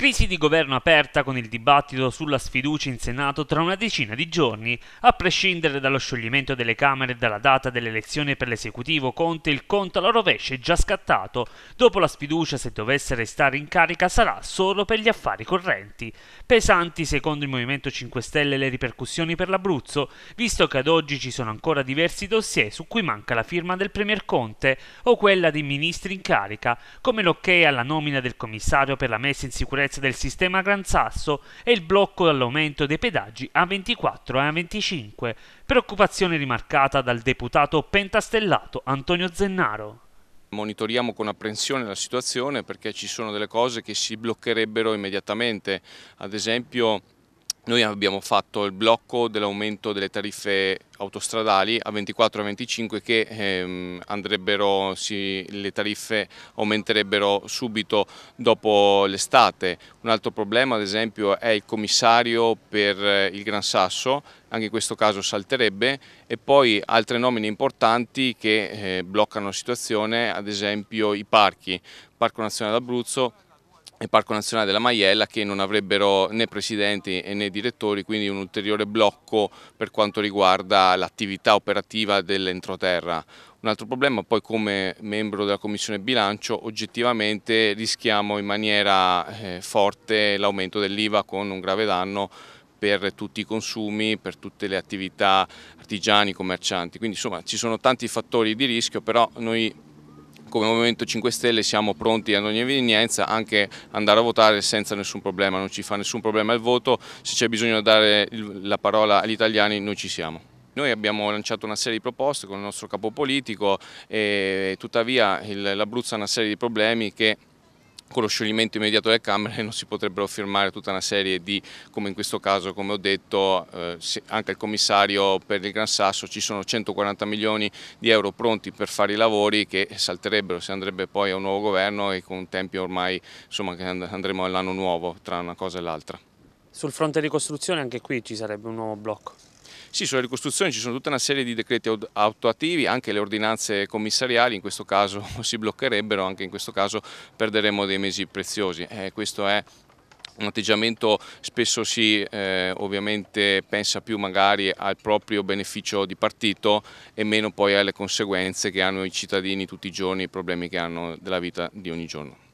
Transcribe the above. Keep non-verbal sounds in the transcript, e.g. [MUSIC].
Crisi di governo aperta con il dibattito sulla sfiducia in Senato tra una decina di giorni. A prescindere dallo scioglimento delle Camere e dalla data dell'elezione per l'esecutivo Conte, il conto alla rovescia è già scattato. Dopo la sfiducia, se dovesse restare in carica, sarà solo per gli affari correnti. Pesanti, secondo il Movimento 5 Stelle, le ripercussioni per l'Abruzzo, visto che ad oggi ci sono ancora diversi dossier su cui manca la firma del Premier Conte o quella dei ministri in carica, come l'ok alla nomina del commissario per la messa in sicurezza sicurezza del sistema Gran Sasso e il blocco all'aumento dei pedaggi a 24 e a 25, preoccupazione rimarcata dal deputato pentastellato Antonio Zennaro monitoriamo con apprensione la situazione perché ci sono delle cose che si bloccherebbero immediatamente, ad esempio noi abbiamo fatto il blocco dell'aumento delle tariffe autostradali a 24 e 25 che ehm, andrebbero, sì, le tariffe aumenterebbero subito dopo l'estate. Un altro problema ad esempio è il commissario per eh, il Gran Sasso, anche in questo caso salterebbe e poi altre nomine importanti che eh, bloccano la situazione, ad esempio i parchi, Parco Nazionale d'Abruzzo, e Parco Nazionale della Maiella che non avrebbero né presidenti né direttori, quindi un ulteriore blocco per quanto riguarda l'attività operativa dell'entroterra. Un altro problema poi come membro della Commissione Bilancio oggettivamente rischiamo in maniera eh, forte l'aumento dell'IVA con un grave danno per tutti i consumi, per tutte le attività artigiani, commercianti, quindi insomma ci sono tanti fattori di rischio, però noi come Movimento 5 Stelle siamo pronti ad ogni evidenza anche andare a votare senza nessun problema, non ci fa nessun problema il voto, se c'è bisogno di dare la parola agli italiani noi ci siamo. Noi abbiamo lanciato una serie di proposte con il nostro capo politico e tuttavia l'Abruzzo ha una serie di problemi che con lo scioglimento immediato delle Camere non si potrebbero firmare tutta una serie di, come in questo caso, come ho detto, eh, anche il commissario per il Gran Sasso ci sono 140 milioni di euro pronti per fare i lavori che salterebbero se andrebbe poi a un nuovo governo e con tempi ormai insomma, che andremo all'anno nuovo tra una cosa e l'altra. Sul fronte ricostruzione anche qui ci sarebbe un nuovo blocco? Sì, sulle ricostruzioni ci sono tutta una serie di decreti attuativi, anche le ordinanze commissariali in questo caso [LAUGHS] si bloccherebbero, anche in questo caso perderemo dei mesi preziosi. Eh, questo è un atteggiamento spesso si eh, ovviamente pensa più magari al proprio beneficio di partito e meno poi alle conseguenze che hanno i cittadini tutti i giorni, i problemi che hanno della vita di ogni giorno.